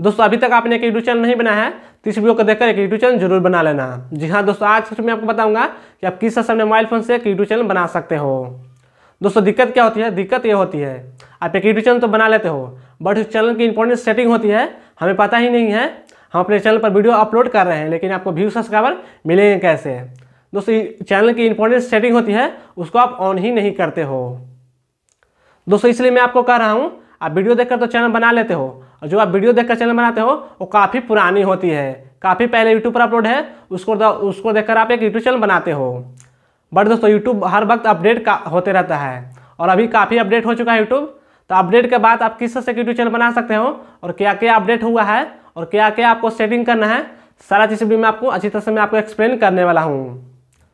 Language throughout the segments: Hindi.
दोस्तों अभी तक आपने एक यूट्यूब चैनल नहीं बनाया है तो इस वीडियो को देखकर एक यूट्यूब चैनल जरूर बना लेना जी हाँ दोस्तों आज के मैं आपको बताऊंगा कि आप किस अपने मोबाइल फ़ोन से एक यूट्यूब चैनल बना सकते हो दोस्तों दिक्कत क्या होती है दिक्कत ये होती है आप एक यूट्यूब चैनल तो बना लेते हो बट उस चैनल की इंपॉर्टेंट सेटिंग होती है हमें पता ही नहीं है हम अपने चैनल पर वीडियो अपलोड कर रहे हैं लेकिन आपको व्यू सब्सक्राइबर मिलेंगे कैसे दोस्तों चैनल की इंपॉर्टेंट सेटिंग होती है उसको आप ऑन ही नहीं करते हो दोस्तों इसलिए मैं आपको कह रहा हूँ आप वीडियो देखकर तो चैनल बना लेते हो और जो आप वीडियो देखकर चैनल बनाते हो वो काफ़ी पुरानी होती है काफ़ी पहले यूट्यूब पर अपलोड है उसको उसको देखकर आप एक यूट्यूब चैनल बनाते हो बट दोस्तों यूट्यूब हर वक्त अपडेट होते रहता है और अभी काफ़ी अपडेट हो चुका है यूट्यूब तो अपडेट के बाद आप किस तरह से यूट्यूब चैनल बना सकते हो और क्या क्या अपडेट हुआ है और क्या क्या आपको सेटिंग करना है सारा चीज़ भी मैं आपको अच्छी तरह से मैं आपको एक्सप्लेन करने वाला हूँ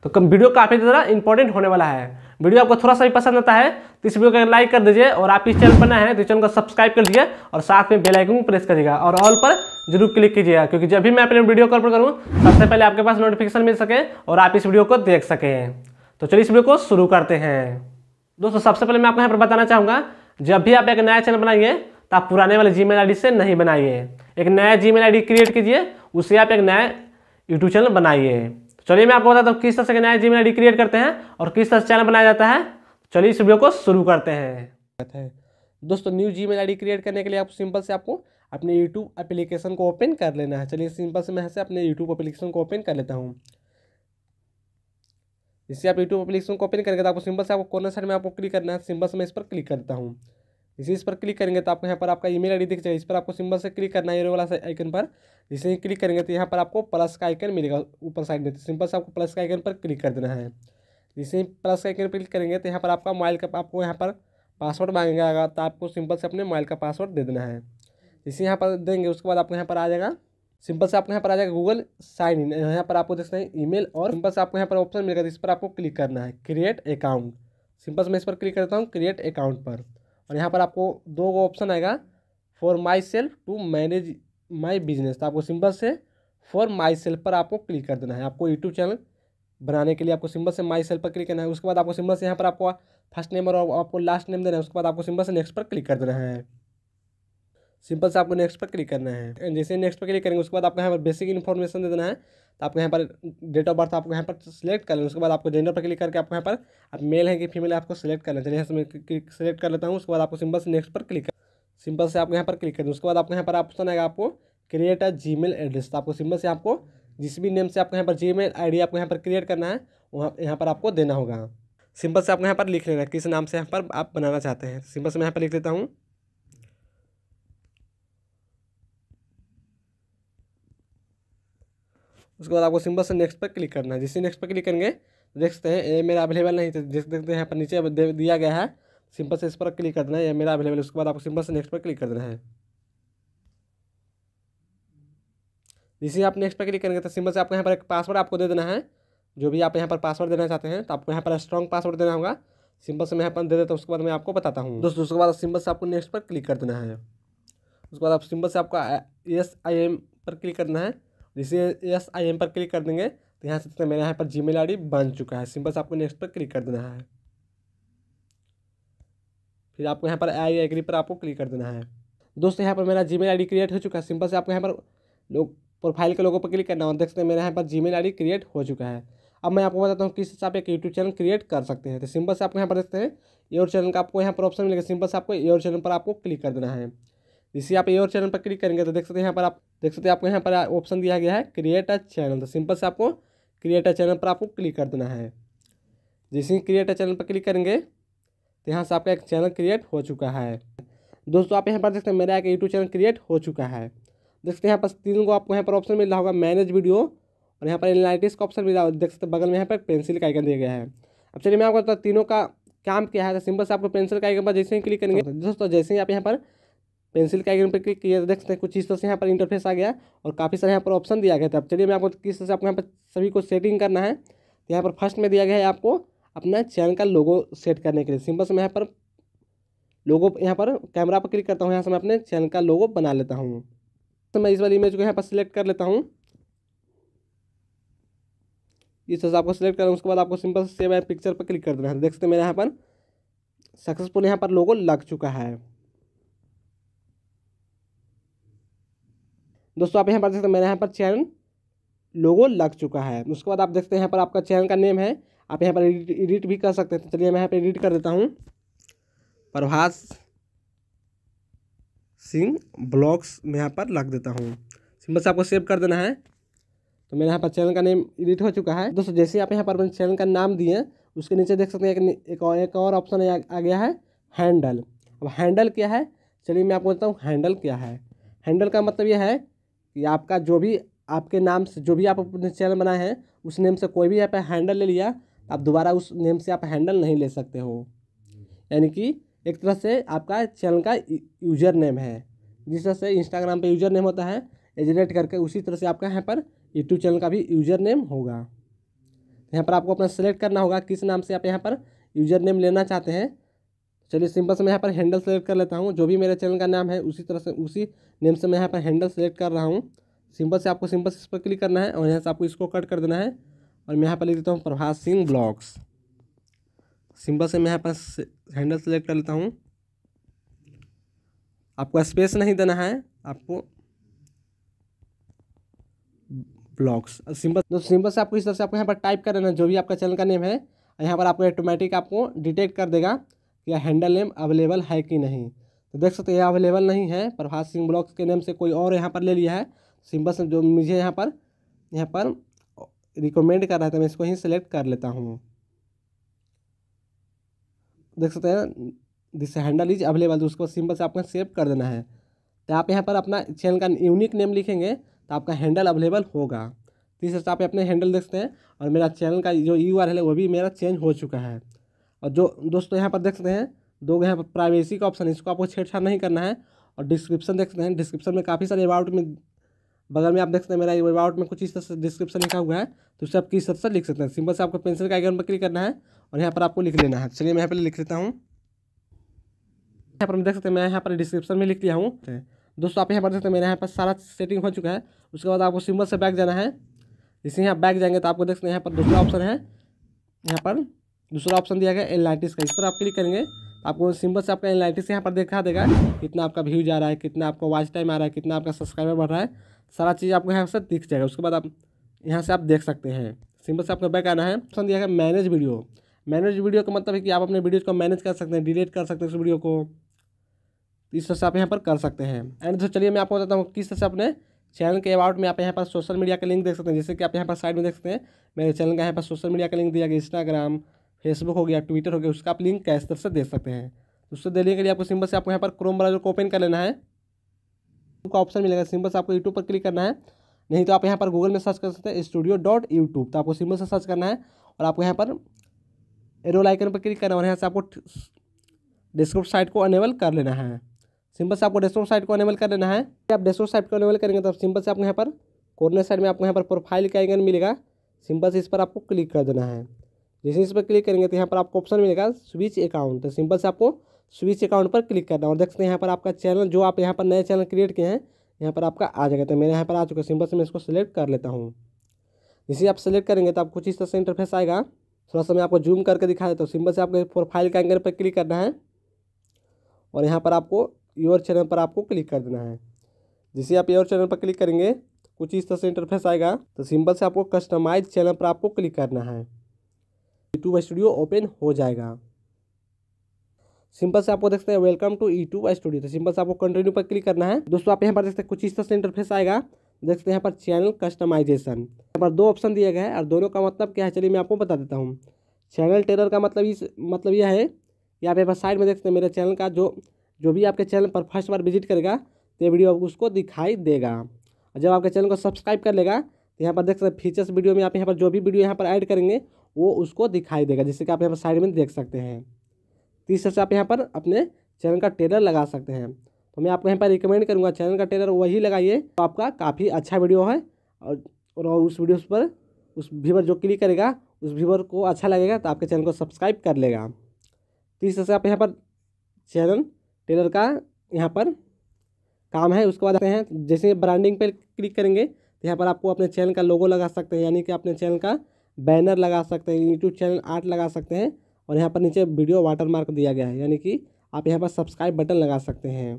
तो वीडियो काफ़ी ज़्यादा इंपॉर्टेंट होने वाला है वीडियो आपको थोड़ा सा भी पसंद आता है तो इस वीडियो को लाइक कर दीजिए और आप इस चैनल पर ना हैं तो चैनल को सब्सक्राइब कर दीजिए और साथ में बेलाइकन को प्रेस करिएगा और ऑल पर जरूर क्लिक कीजिएगा क्योंकि जब भी मैं अपने वीडियो कॉल पर करूँ सबसे पहले आपके पास नोटिफिकेशन मिल सके और आप इस वीडियो को देख सकें तो चलिए इस वीडियो को शुरू करते हैं दोस्तों सबसे पहले मैं आपको यहाँ पर बताना चाहूँगा जब भी आप एक नया चैनल बनाइए तो आप पुराने वाले जी मेल से नहीं बनाइए एक नया जी मेल क्रिएट कीजिए उससे आप एक नया यूट्यूब चैनल बनाइए चलिए मैं आपको बताता हूँ किस तरह से नया जीमेल आई क्रिएट करते हैं और किस तरह से चैनल बनाया जाता है चलिए इस वीडियो को शुरू करते हैं दोस्तों न्यू जी मेल क्रिएट करने के लिए आप सिंपल से आपको अपने यूट्यूब एप्लीकेशन को ओपन कर लेना है चलिए सिंपल से मैं से अपने यूट्यूब एप्लीकेशन को ओपन कर लेता हूँ इससे आप यूट्यूब एप्लीकेशन को ओपन करेंगे तो आपको सिंपल से आपको कॉर्नर साइड में आपको क्लिक करना है सिंपल से मैं इस पर क्लिक करता हूँ इसी इस पर क्लिक करेंगे तो आपको यहाँ पर आपका ईमेल आईडी दिख जाएगा इस पर आपको सिंबल से क्लिक करना है ये वाला आइकन पर जिसे ही क्लिक करेंगे तो यहाँ पर आपको प्लस का आइकन मिलेगा ऊपर साइड में तो सिंपल से आपको प्लस का आइकन पर क्लिक कर देना है जिसे ही प्लस का आइकन पर क्लिक करेंगे तो यहाँ पर आपका मोबाइल का आपको यहाँ पर पासवर्ड मांगेगा तो आपको सिंपल से अपने मोबाइल का पासवर्ड दे देना है जिसे यहाँ पर देंगे उसके बाद आपको यहाँ पर आ जाएगा सिंपल से आपको यहाँ पर आ जाएगा गूगल साइन इन यहाँ पर आपको देखना है ईमेल और सिंपल से आपको यहाँ पर ऑप्शन मिलेगा जिस पर आपको क्लिक करना है क्रिएट अकाउंट सिंपल से मैं इस पर क्लिक करता हूँ क्रिएट अकाउंट पर और यहाँ पर आपको दो ऑप्शन आएगा for myself to manage my business तो आपको सिंबल से फॉर माई सेल्फ पर आपको क्लिक कर देना है आपको यूट्यूब चैनल बनाने के लिए आपको सिंबल से माई सेल्फ पर क्लिक करना है उसके बाद आपको सिंबल से यहाँ पर आपको फर्स्ट नेम और आपको लास्ट नेम देना है उसके बाद आपको सिंबल से नेक्स्ट पर क्लिक कर देना है सिंपल से आपको नेक्स्ट पर क्लिक करना है जैसे नेक्स्ट पर क्लिक करेंगे उसके बाद आपको यहाँ पर बेसिक इन्फॉर्मेशन दे देना है तो आपको यहाँ पर डेट ऑफ बर्थ आपको यहाँ पर सिलेक्ट कर लेना उसके बाद आपको जेंडर पर क्लिक करके आपको यहाँ पर आप मेल है कि फीमेल आपको सिलेक्ट करना चलिए यहाँ से सिलेक्ट कर लेता हूँ उसके बाद आपको सिंपल से नेक्स्ट पर क्लिक कर सिंपल से आपको यहाँ पर क्लिक कर उसके बाद आपको यहाँ पर ऑप्शन आएगा आपको create a Gmail address तो आपको सिंपल से आपको जिस भी नेम से आपको यहाँ पर जी मेल आई आपको यहाँ पर क्रिएट करना है वहाँ यहाँ पर आपको देना होगा सिंपल से आपको यहाँ पर लिख लेना है किस नाम से यहाँ पर आप बनाना चाहते हैं सिंपल से मैं यहाँ पर लिख देता हूँ उसके बाद आपको सिंपल से नेक्स्ट पर क्लिक करना है जिससे नेक्स्ट पर क्लिक करेंगे देख सकते हैं ये मेरा अवेलेबल नहीं था जिस देखते हैं यहाँ पर नीचे दिया गया है सिंपल से इस पर क्लिक करना है ये मेरा अवेलेबल उसके बाद आपको सिंपल से नेक्स्ट पर क्लिक कर देना है जिससे आप नेक्स्ट पर क्लिक करेंगे तो सिंपल से आपको यहाँ पर एक पासवर्ड आपको दे देना है जो भी आप यहाँ पर पासवर्ड देना चाहते हैं तो आपको यहाँ पर स्ट्रॉन्ग पासवर्ड देना होगा सिंपल से मैं यहाँ पर दे देता हूँ उसके बाद मैं आपको बताता हूँ दोस्तों उसके बाद सिंपल से आपको नेक्स्ट पर क्लिक कर देना है उसके बाद आप सिंपल से आपका एस आई एम पर क्लिक करना है जैसे यस आई एम पर क्लिक कर देंगे तो यहाँ से तो मेरा यहाँ पर जी मेल बन चुका है सिंपल से आपको नेक्स्ट पर क्लिक कर देना है फिर आपको यहाँ पर आई एग्री पर आपको क्लिक कर देना है दोस्तों यहाँ पर मेरा जी मेल क्रिएट हो चुका है सिंपल से आपको यहाँ पर लोग प्रोफाइल के लोगों पर क्लिक करना हो देख सकते हैं मेरे यहाँ पर जी मेल क्रिएट हो चुका है अब मैं आपको बताता हूँ किस हिसाब से आप एक यूट्यूब चैनल क्रिएट कर सकते हैं तो सिंपल से आपको यहाँ पर देखते हैं योर चैनल का आपको यहाँ पर ऑप्शन मिलेगा सिंपल से आपको योर चैनल पर आपको क्लिक कर देना है इसी आप ये और चैनल पर क्लिक करेंगे तो देख सकते हैं यहाँ पर आप देख सकते हैं आपको यहाँ पर ऑप्शन दिया गया है क्रिएट अ चैनल तो सिंपल से आपको क्रिएट अ चैनल पर आपको क्लिक कर देना है जैसे ही क्रिएट अ चैनल पर क्लिक करेंगे तो यहाँ से आपका एक चैनल क्रिएट हो चुका है दोस्तों आप यहाँ पर देख सकते हैं मेरा एक यूट्यूब चैनल क्रिएट हो चुका है देख सकते हैं यहाँ पर तीन को आपको यहाँ पर ऑप्शन मिल रहा होगा मैनेज वीडियो और यहाँ पर एनालिटिक्स का ऑप्शन मिला देख सकते हैं बगल में यहाँ पर पेंसिल का आइकन दिया गया है अब चलिए मैं आपको तीनों का काम क्या है तो सिंपल से आपको पेंसिल का आइकन पर जैसे ही क्लिक करेंगे दोस्तों जैसे ही आप यहाँ पर पेंसिल के आइकन पर क्लिक किया देख सकते हैं कुछ इस तरह से यहाँ पर इंटरफेस आ गया और काफ़ी सारे यहाँ पर ऑप्शन दिया गया था अब चलिए मैं आपको किस तरह से आपको यहाँ पर सभी को सेटिंग करना है तो यहाँ पर फर्स्ट में दिया गया है आपको अपना चैनल का लोगो सेट करने के लिए सिंपल से मैं यहाँ पर लोगो यहाँ पर कैमरा पर क्लिक करता हूँ यहाँ से मैं अपने चैनल का लोगो बना लेता हूँ तो मैं इस वाली इमेज को यहाँ पर सिलेक्ट कर लेता हूँ इस तरह से आपको सिलेक्ट करना उसके बाद आपको सिंपल से सेव एंड पिक्चर पर क्लिक कर देना है देख सकते हैं मेरे यहाँ पर सक्सेसफुल यहाँ पर लोगो लग चुका है दोस्तों आप यहाँ पर देख सकते हैं मेरे यहाँ पर चैनल लोगो लग चुका है उसके बाद आप देखते हैं यहाँ पर आपका चैनल का नेम है आप यहाँ पर एडिट भी कर सकते हैं चलिए मैं यहाँ पर एडिट कर देता हूँ प्रभास सिंह ब्लॉग्स मैं यहाँ पर लग देता हूँ सिंपल से आपको सेव कर देना है तो मेरे यहाँ पर चैनल का नेम एडिट हो चुका है दोस्तों जैसे आप यहाँ पर अपने चैनल का नाम दिए उसके नीचे देख सकते हैं एक एक और एक और ऑप्शन आ गया है हैंडल अब हैंडल क्या है चलिए मैं आपको बताता हूँ हैंडल क्या है हैंडल का मतलब यह है कि आपका जो भी आपके नाम से जो भी आप अपने चैनल बनाए हैं उस नेम से कोई भी आप हैंडल ले लिया आप दोबारा उस नेम से आप हैंडल नहीं ले सकते हो यानी कि एक तरह से आपका चैनल का यूजर नेम है जिस तरह से इंस्टाग्राम पे यूजर नेम होता है एजरेट करके उसी तरह से आपका यहाँ पर यूट्यूब चैनल का भी यूजर नेम होगा यहाँ पर आपको अपना सेलेक्ट करना होगा किस नाम से आप यहाँ पर यूजर नेम लेना चाहते हैं चलिए सिंपल से मैं यहाँ पर हैंडल सेलेक्ट कर लेता हूँ जो भी मेरे चैनल का नाम है उसी तरह से उसी नेम से मैं यहाँ पर हैंडल सेलेक्ट कर रहा हूँ सिंपल से आपको सिंपल से इस पर क्लिक करना है और यहाँ से आपको इसको कट कर देना है और मैं यहाँ पर लिख देता हूँ प्रभात सिंह ब्लॉग्स सिंपल से मैं यहाँ पर हैंडल सेलेक्ट कर लेता हूँ आपको स्पेस नहीं देना है आपको ब्लॉग्स सिंपल तो सिंपल से आपको इस तरह से आपको यहाँ पर टाइप कर देना जो भी आपका चैनल का नेम है यहाँ पर आपको ऑटोमेटिक आपको डिटेक्ट कर देगा या हैंडल नेम अवेलेबल है कि नहीं तो देख सकते हैं अवेलेबल नहीं है प्रभात सिंह ब्लॉक्स के नेम से कोई और यहाँ पर ले लिया है सिंपल से जो मुझे यहाँ पर यहाँ पर रिकमेंड कर रहा था मैं इसको ही सिलेक्ट कर लेता हूँ देख सकते हैं दिस हैंडल इज अवेलेबल तो उसको सिंपल से आपको सेव कर देना है तो आप यहाँ पर अपना चैनल का यूनिक नेम लिखेंगे तो आपका हैंडल अवेलेबल होगा तीसरे से आप अपने हैंडल देख सकते हैं और मेरा चैनल का जो यू है वो भी मेरा चेंज हो चुका है और जो दोस्तों यहाँ पर देख सकते हैं दो यहाँ पर प्राइवेसी का ऑप्शन है इसको आपको छेड़छाड़ नहीं करना है और डिस्क्रिप्शन देख सकते हैं डिस्क्रिप्शन में काफ़ी सारे अबाउट में बगल में आप देख सकते हैं मेरा अबाउट में कुछ इस तरह से डिस्क्रिप्शन लिखा हुआ है तो उसे आप किस तरह से लिख सकते हैं सिंपल से आपको पेंसिल का आइकन पर क्लिक करना है और यहाँ पर आपको लिख लेना है चलिए मैं यहाँ पर लिख लेता हूँ यहाँ पर हम देख सकते हैं मैं यहाँ पर डिस्क्रिप्शन में लिख लिया हूँ दोस्तों आप यहाँ पर देख सकते हैं मेरे यहाँ पर सारा सेटिंग हो चुका है उसके बाद आपको सिंपल से बैक जाना है जैसे यहाँ बैक जाएंगे तो आपको देख सकते हैं यहाँ पर दूसरा ऑप्शन है यहाँ पर दूसरा ऑप्शन दिया गया एनलाइटिस का इस पर आप क्लिक करेंगे तो आपको सिंबल से आपका एनलाइटिस यहाँ पर देखा देगा कितना आपका व्यूज आ रहा है कितना आपका वॉच टाइम आ रहा है कितना आपका सब्सक्राइबर बढ़ रहा है सारा चीज़ आपको यहाँ से दिख जाएगा उसके बाद आप यहाँ से आप देख सकते हैं सिंबल से आपको बैक आना है ऑप्शन दिया गया मैनेज वीडियो मैनेज वीडियो का मतलब है कि आप अपने वीडियोज़ को मैनेज कर सकते हैं डिलीट कर सकते हैं उस वीडियो को इस तरह से आप यहाँ पर कर सकते हैं एंड तो चलिए मैं आपको बताता हूँ किस तरह से अपने चैनल के अबाउट में आप यहाँ पर सोशल मीडिया का लिंक देख सकते हैं जैसे कि आप यहाँ पर साइड में देख सकते हैं मेरे चैनल का यहाँ पर सोशल मीडिया का लिंक दिया गया इंस्टाग्राम फेसबुक हो गया ट्विटर हो गया उसका आप लिंक कैसे तरह से दे सकते हैं तो उससे देने के लिए आपको सिंबल से आपको यहाँ पर क्रोम ब्राउजर को ओपन कर लेना है का ऑप्शन मिलेगा सिंपल से आपको यूट्यूब पर क्लिक करना है नहीं तो आप यहाँ पर गूगल में सर्च कर सकते हैं स्टूडियो डॉट यूट्यूब तो आपको सिंबल से सर्च करना है और आपको यहाँ पर एरो आइकन पर क्लिक करना है और यहाँ से आपको डेस्कटॉप साइट को अनेबल कर लेना है सिंपल से आपको डेस्कटॉप साइट को अनेबल कर लेना है आप डेस्कटॉप साइट को अनेबल करेंगे तो सिंपल से आपको यहाँ पर कॉर्नर साइड में आपको यहाँ पर प्रोफाइल का आइकन मिलेगा सिंपल से इस पर आपको क्लिक कर देना है जैसे इस पर क्लिक करेंगे तो यहाँ पर आपको ऑप्शन मिलेगा स्विच अकाउंट तो सिंपल से आपको स्विच अकाउंट पर क्लिक करना और देख सकते हैं यहाँ पर आपका चैनल जो आप यहाँ पर नए चैनल क्रिएट किए हैं यहाँ पर आपका आ जाएगा तो मेरे यहाँ पर आ चुका है सिंपल से मैं इसको सेलेक्ट कर लेता हूँ जैसे आप सेलेक्ट करेंगे तो आप कुछ इस तरह से इंटरफेस आएगा थोड़ा सा मैं आपको जूम करके दिखा देता हूँ सिंपल से आपको प्रोफाइल का एंगल पर क्लिक करना है और यहाँ पर आपको योर चैनल पर आपको क्लिक कर देना है जैसे आप योर चैनल पर क्लिक करेंगे कुछ इस तरह से इंटरफेस आएगा तो सिंपल से आपको कस्टमाइज चैनल पर आपको क्लिक करना है यूट्यूब स्टूडियो ओपन हो जाएगा सिंपल से आपको देख सकते हैं वेलकम टू यूट्यूब स्टूडियो तो सिंपल से आपको कंटिन्यू पर क्लिक करना है दोस्तों आप यहाँ पर देखते हैं कुछ इस तरह से इंटरफेस आएगा देख सकते हैं यहाँ पर चैनल कस्टमाइजेशन यहाँ पर दो ऑप्शन दिए गए हैं और दोनों का मतलब क्या है चलिए मैं आपको बता देता हूँ चैनल टेलर का मतलब इस मतलब यह है कि आप यहाँ पर साइड में देख सकते हैं मेरे चैनल का जो जो भी आपके चैनल पर फर्स्ट बार विजिट करेगा तो ये वीडियो आपको उसको दिखाई देगा और जब आपके चैनल को सब्सक्राइब कर लेगा तो यहाँ पर देख सकते हैं फीचर्स वीडियो में आप यहाँ पर जो भी वीडियो यहाँ पर ऐड करेंगे वो उसको दिखाई देगा जैसे कि आप यहाँ पर साइड में देख सकते हैं तो इस आप यहाँ पर अपने चैनल का टेलर लगा सकते हैं तो मैं आपको यहाँ पर रिकमेंड करूँगा चैनल का टेलर वही लगाइए तो आपका काफ़ी अच्छा वीडियो है और और उस वीडियो पर उस व्यूवर जो क्लिक करेगा उस व्यूवर को अच्छा लगेगा तो आपके चैनल को सब्सक्राइब कर लेगा तो इस से आप यहाँ पर चैनल टेलर का यहाँ पर काम है उसके बाद आते हैं जैसे ब्रांडिंग पर क्लिक करेंगे तो यहाँ पर आपको अपने चैनल का लोगो लगा सकते हैं यानी कि अपने चैनल का बैनर लगा सकते हैं यूट्यूब चैनल आर्ट लगा सकते हैं और यहाँ पर नीचे वीडियो वाटर मार्क दिया गया है यानी कि आप यहाँ पर सब्सक्राइब बटन लगा सकते हैं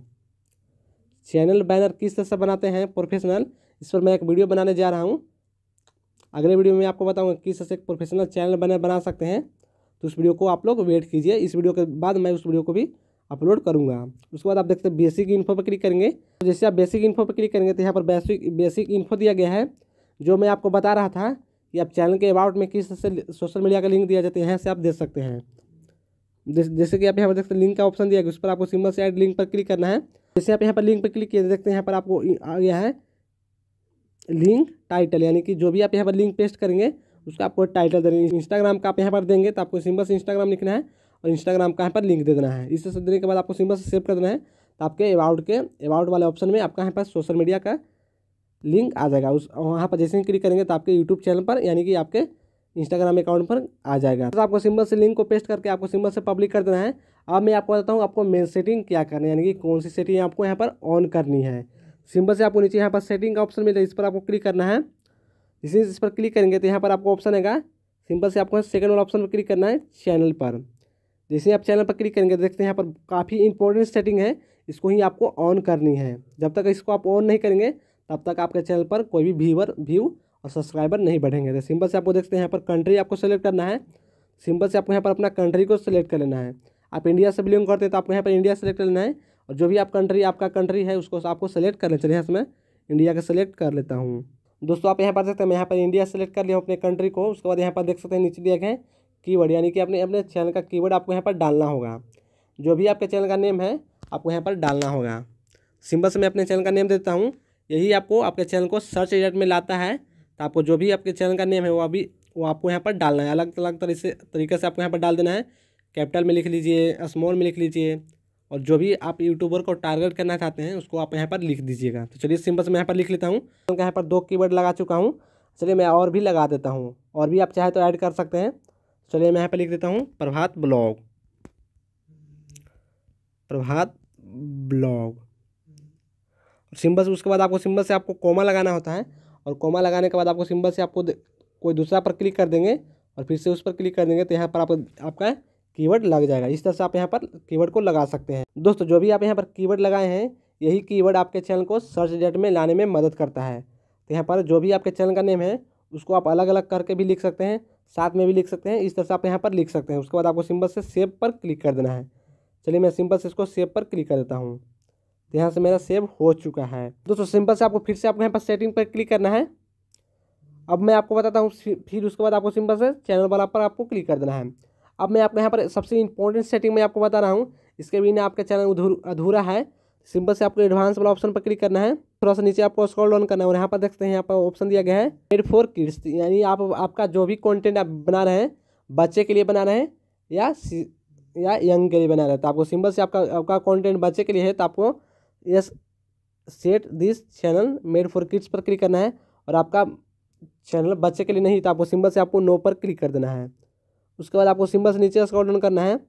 चैनल बैनर किस तरह से बनाते हैं प्रोफेशनल इस पर मैं एक वीडियो बनाने जा रहा हूँ अगले वीडियो में आपको बताऊँगा किस तरह से एक प्रोफेशनल चैनल बैनर बना सकते हैं तो उस वीडियो को आप लोग वेट कीजिए इस वीडियो के बाद मैं उस वीडियो को भी अपलोड करूँगा उसके बाद आप देखते हैं बेसिक इन्फो पर क्लिक करेंगे जैसे आप बेसिक इन्फो पर क्लिक करेंगे तो यहाँ पर बेसिक बेसिक इन्फो दिया गया है जो मैं आपको बता रहा था या आप चैनल के अबाउट में किस से सोशल मीडिया का लिंक दिया जाता है यहाँ से आप देख सकते हैं जैसे कि आप यहाँ पर देखते हैं लिंक का ऑप्शन दिया गया उस पर आपको सिंबल से ऐड लिंक पर क्लिक करना है जैसे आप यहाँ पर लिंक पर क्लिक किए देखते हैं यहाँ पर आपको आ गया है लिंक टाइटल यानी कि जो भी आप यहाँ पर लिंक पेस्ट करेंगे उसका आपको टाइटल देंगे इंस्टाग्राम का आप यहाँ पर देंगे तो आपको सिंबल से इंस्टाग्राम लिखना है और इंस्टाग्राम का यहाँ पर लिंक दे देना है इससे देने के बाद आपको सिंबल से सेव कर देना है तो आपके अबाउट के अबाउट वाले ऑप्शन में आपका यहाँ पर सोशल मीडिया का लिंक आ जाएगा उस वहाँ पर जैसे ही क्लिक करेंगे तो आपके यूट्यूब चैनल पर यानी कि आपके इंस्टाग्राम अकाउंट पर आ जाएगा तो आपको सिंबल से लिंक को पेस्ट करके आपको सिंबल से पब्लिक कर देना है अब मैं आपको बताता हूँ आपको मेन सेटिंग क्या करनी है यानी कि कौन सी सेटिंग आपको यहाँ पर ऑन करनी है सिंबल से आपको नीचे यहाँ पर सेटिंग का ऑप्शन मिलता है इस पर आपको क्लिक करना है जैसे इस पर क्लिक करेंगे तो यहाँ पर आपको ऑप्शन आएगा सिंपल से आपको सेकंड वाला ऑप्शन पर क्लिक करना है चैनल पर जैसे ही आप चैनल पर क्लिक करेंगे तो देखते हैं यहाँ पर काफ़ी इंपॉर्टेंट सेटिंग है इसको ही आपको ऑन करनी है जब तक इसको आप ऑन नहीं करेंगे तब तक आपके चैनल पर कोई भी व्यूवर व्यू और सब्सक्राइबर नहीं बढ़ेंगे तो सिंपल से आपको देखते हैं यहाँ पर कंट्री आपको सेलेक्ट करना है सिंपल से आपको यहाँ पर अपना कंट्री को सिलेक्ट कर लेना है आप इंडिया से बिलोंग करते हैं तो आपको यहाँ पर इंडिया सेलेक्ट कर लेना है और जो भी आप कंट्री आपका कंट्री है उसको आपको सेलेक्ट कर लेना चलिए इसमें इंडिया का सेलेक्ट कर लेता हूँ दोस्तों आप यहाँ पर देखते हैं मैं यहाँ पर इंडिया सेलेक्ट कर लिया हूँ अपने कंट्री को उसके बाद यहाँ पर देख सकते हैं नीचे देखें की वर्ड यानी कि अपने अपने चैनल का की आपको यहाँ पर डालना होगा जो भी आपके चैनल का नेम है आपको यहाँ पर डालना होगा सिंपल से मैं अपने चैनल का नेम देता हूँ यही आपको आपके चैनल को सर्च रिजल्ट में लाता है तो आपको जो भी आपके चैनल का नेम है वो अभी वो आपको यहाँ पर डालना है अलग अलग तरीके से तरीके से आपको यहाँ पर डाल देना है कैपिटल में लिख लीजिए स्मॉल में लिख लीजिए और जो भी आप यूट्यूबर को टारगेट करना चाहते हैं उसको आप यहाँ पर लिख दीजिएगा तो चलिए सिंपल से मैं यहाँ पर लिख लेता हूँ तो यहाँ पर दो की लगा चुका हूँ चलिए मैं और भी लगा देता हूँ और भी आप चाहे तो ऐड कर सकते हैं चलिए मैं यहाँ पर लिख देता हूँ Prabhat blog Prabhat blog symbol से उसके बाद आपको सिम्बल से आपको कोमा लगाना होता है और कोमा लगाने के बाद आपको सिंबल से आपको कोई दूसरा पर क्लिक कर देंगे और फिर से उस पर क्लिक कर देंगे तो यहाँ पर आप, आपका कीवर्ड लग जाएगा इस तरह से आप यहाँ पर कीवर्ड को लगा सकते हैं दोस्तों जो भी आप यहाँ पर कीवर्ड लगाए हैं यही कीवर्ड आपके चैनल को सर्च रिजल्ट में लाने में मदद करता है तो यहाँ पर जो भी आपके चैनल का नेम है उसको आप अलग अलग करके भी लिख सकते हैं साथ में भी लिख सकते हैं इस तरह से आप यहाँ पर लिख सकते हैं उसके बाद आपको सिंबल से सेब पर क्लिक कर देना है चलिए मैं सिंबल से इसको सेब पर क्लिक कर देता हूँ तो यहाँ से मेरा सेव हो चुका है दोस्तों सिंपल से आपको फिर से आपको यहाँ पर सेटिंग पर क्लिक करना है अब मैं आपको बताता हूँ फिर उसके बाद आपको सिंपल से चैनल वाला पर आपको क्लिक कर देना है अब मैं आपको यहाँ पर सबसे इंपॉर्टेंट सेटिंग में आपको बता रहा हूँ इसके बिना आपका चैनल अधूरा है सिंपल से आपको एडवांस वाला ऑप्शन पर क्लिक करना है थोड़ा सा नीचे आपको स्क्रॉल डाउन करना है और यहाँ पर देखते हैं यहाँ पर ऑप्शन दिया गया है एड फॉर किड्स यानी आप आपका जो भी कंटेंट आप बना रहे हैं बच्चे के लिए बना रहे हैं या या यंग के लिए बना रहे हैं तो आपको सिंपल से आपका आपका कॉन्टेंट बच्चे के लिए है तो आपको yes set this channel made for kids पर क्लिक करना है और आपका चैनल बच्चे के लिए नहीं तो आपको सिंबल से आपको नो पर क्लिक कर देना है उसके बाद आपको सिंबल से नीचे स्क्रॉल डाउन करना है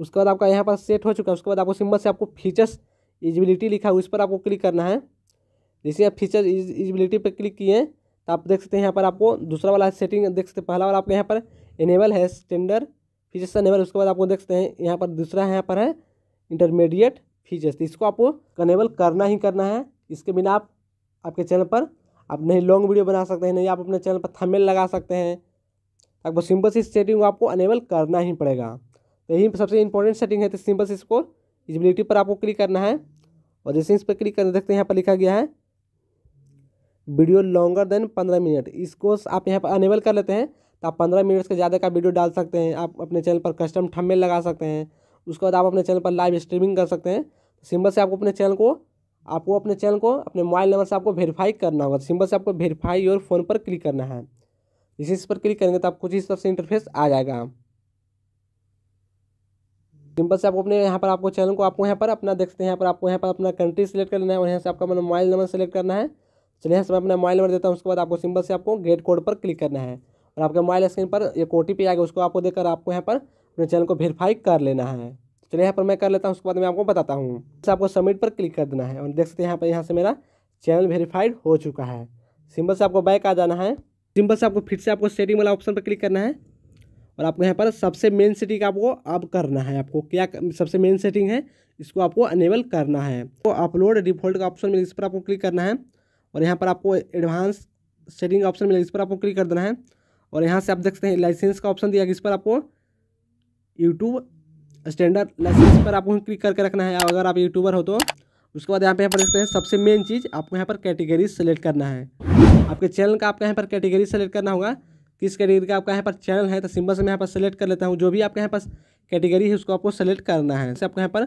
उसके बाद आपका यहाँ पर सेट हो चुका है उसके बाद आपको सिंबल से आपको फीचर्स इजिबिलिटी लिखा है उस पर आपको क्लिक करना है जैसे आप फीचर इजिबिलिटी पर क्लिक किए तो आप देख सकते हैं यहाँ पर आपको दूसरा वाला सेटिंग देख सकते हैं पहला वाला आपके यहाँ पर इनेबल है स्टैंडर्ड फीचर्स अनेबल उसके बाद आपको देखते हैं यहाँ पर दूसरा है यहाँ पर है इंटरमीडिएट फीचर्स तो इसको आपको कनेबल करना ही करना है इसके बिना आप आपके चैनल पर आप नहीं लॉन्ग वीडियो बना सकते हैं नहीं आप अपने चैनल पर थमेल लगा सकते हैं तो आपको सिंपल सी सेटिंग आपको अनेबल करना ही पड़ेगा तो यही सबसे इंपॉर्टेंट सेटिंग है तो सिंपल सी इसको इजिबिलिटी पर आपको क्लिक करना है और जैसे इस पर क्लिक करना देखते हैं यहाँ पर लिखा गया है वीडियो लॉन्गर देन पंद्रह मिनट इसको आप यहाँ पर अनेबल कर लेते हैं तो आप पंद्रह मिनट्स से ज़्यादा का वीडियो डाल सकते हैं आप अपने चैनल पर कस्टम थंबनेल लगा सकते हैं उसके बाद आप अपने चैनल पर लाइव स्ट्रीमिंग कर सकते हैं सिंबल से आपको अपने चैनल को आपको अपने चैनल को अपने मोबाइल नंबर से आपको वेरीफाई करना होगा सिंबल से आपको वेरीफाई योर फ़ोन पर क्लिक करना है इसी इस पर क्लिक करेंगे तो आप कुछ इस तरह से इंटरफेस आ जाएगा सिंपल से आपको अपने यहाँ पर आपको चैनल को आपको यहाँ पर अपना देखते हैं यहाँ पर आपको यहाँ पर अपना कंट्री सेलेक्ट कर लेना है और यहाँ से आपका अपना मोबाइल नंबर सेलेक्ट करना है चलिए यहाँ से मैं अपना मोबाइल नंबर देता हूँ उसके बाद आपको सिंपल से आपको गेट कोड पर क्लिक करना है और आपके मोबाइल स्क्रीन पर एक ओ टी आ गया उसको आपको देकर आपको यहाँ पर अपने चैनल को वेरीफाई कर लेना है चलिए यहाँ पर मैं कर लेता हूँ उसके बाद मैं आपको बताता हूँ तो आपको सबमिट पर क्लिक कर देना है और देख सकते हैं यहाँ पर यहाँ से मेरा चैनल वेरीफाइड हो चुका है सिंपल से आपको बैक आ जाना है सिंपल से आपको फिर से आपको सेटिंग वाला ऑप्शन पर क्लिक करना है और आपको यहाँ पर सबसे मेन सेटिंग आपको अब करना है आपको क्या सबसे मेन सेटिंग है इसको आपको अनेबल करना है तो अपलोड डिफॉल्ट का ऑप्शन मिलेगा इस पर आपको क्लिक करना है और यहाँ पर आपको एडवांस सेटिंग ऑप्शन मिलेगा इस पर आपको क्लिक कर देना है और यहाँ से आप देख सकते हैं लाइसेंस का ऑप्शन दिया गया इस पर आपको यूट्यूब स्टैंडर्ड लाइसेंस पर आपको क्लिक करके रखना है अगर आप यूट्यूबर हो तो उसके बाद यहाँ पे यहाँ पर देखते हैं सबसे मेन चीज़ आपको यहाँ पर कैटेगरी सेलेक्ट करना है आपके चैनल का आपका यहाँ पर कैटेगरी सेलेक्ट करना होगा किस कैटेगरी का आपका यहाँ पर चैनल है तो सिंबल से मैं यहाँ पर सेलेक्ट कर लेता हूँ जो भी आपके यहाँ पर कैटेगरी है उसको आपको सेलेक्ट करना है जैसे आपको यहाँ पर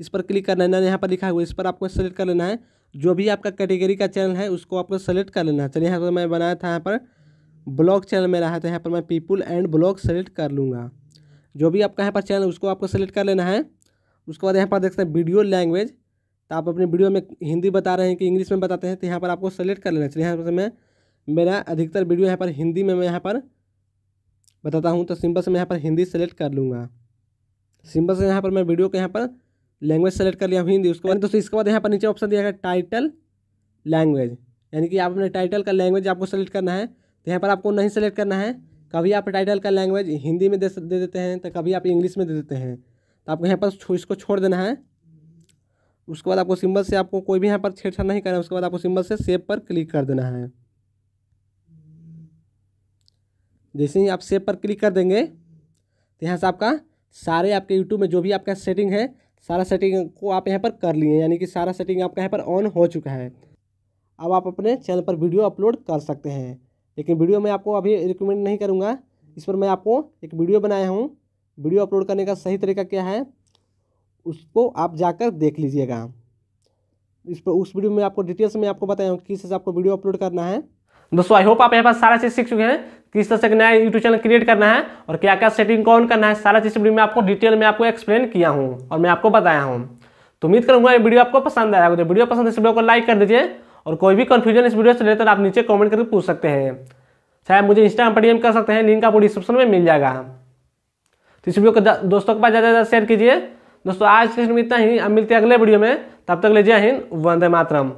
इस पर क्लिक करना है ना यहाँ पर लिखा हुआ इस पर आपको सेलेक्ट कर लेना है जो भी आपका कैटेगरी का चैनल है उसको आपको सेलेक्ट कर लेना है चलिए यहाँ पर मैं बनाया था यहाँ पर ब्लॉग चैनल में रहा तो यहाँ पर मैं पीपुल एंड ब्लॉग सेलेक्ट कर लूँगा जो भी आपका यहाँ पर चैनल उसको आपको सेलेक्ट कर लेना है उसके बाद यहाँ पर देख सकते हैं वीडियो लैंग्वेज तो आप अपने वीडियो में हिंदी बता रहे हैं कि इंग्लिश में बताते हैं तो यहाँ पर आपको सेलेक्ट कर लेना चाहिए यहाँ पर मैं मेरा अधिकतर वीडियो यहाँ पर हिंदी में मैं यहाँ पर बताता हूँ तो सिंपल से मैं यहाँ पर हिंदी सेलेक्ट कर लूँगा सिंपल से यहाँ पर मैं वीडियो के यहाँ पर लैंग्वेज सेलेक्ट कर लिया हूँ हिंदी उसको दोस्तों इसके बाद यहाँ पर नीचे ऑप्शन दिया गया टाइटल लैंग्वेज यानी कि आप अपने टाइटल का लैंग्वेज आपको सेलेक्ट करना है तो यहाँ पर आपको नहीं सेलेक्ट करना है कभी आप टाइटल का लैंग्वेज हिंदी में दे दे देते हैं तो कभी आप इंग्लिश में दे देते हैं तो आपको यहाँ पर इसको छोड़ देना है उसके बाद आपको सिंबल से आपको कोई भी यहाँ पर छेड़छाड़ नहीं करना है उसके बाद आपको सिंबल से सेब पर क्लिक कर देना है जैसे ही आप सेब पर क्लिक कर देंगे तो यहाँ से आपका सारे आपके यूट्यूब में जो भी आपका सेटिंग है सारा सेटिंग को आप यहाँ पर कर लिए यानी कि सारा सेटिंग आपका यहाँ पर ऑन हो चुका है अब आप अपने चैनल पर वीडियो अपलोड कर सकते हैं लेकिन वीडियो मैं आपको अभी रिकमेंड नहीं करूँगा इस पर मैं आपको एक वीडियो बनाया हूँ वीडियो अपलोड करने का सही तरीका क्या है उसको आप जाकर देख लीजिएगा इस पर उस वीडियो में आपको डिटेल्स में आपको बताया हूँ किस तरह से आपको वीडियो अपलोड करना है दोस्तों आई होप आप यहाँ पर सारा चीज़ सीख चुके हैं किस तरह से नया यूट्यूब चैनल क्रिएट करना है और क्या क्या सेटिंग कौन करना है सारा चीज़ वीडियो में आपको डिटेल में आपको एक्सप्लेन किया हूँ और मैं आपको बताया हूँ तो उम्मीद करूँगा ये वीडियो आपको पसंद आया तो वीडियो पसंद है इस वीडियो को लाइक कर दीजिए और कोई भी कन्फ्यूजन इस वीडियो से रिलेटेड आप नीचे कॉमेंट करके पूछ सकते हैं चाहे मुझे इंस्टाग्राम पर डी कर सकते हैं लिंक आपको डिस्क्रिप्शन में मिल जाएगा तो इस वीडियो को दोस्तों के पास ज़्यादा ज़्यादा शेयर कीजिए दोस्तों आज के इतना ही अब मिलते हैं अगले वीडियो में तब तक ले जय हिंद वंदे मातरम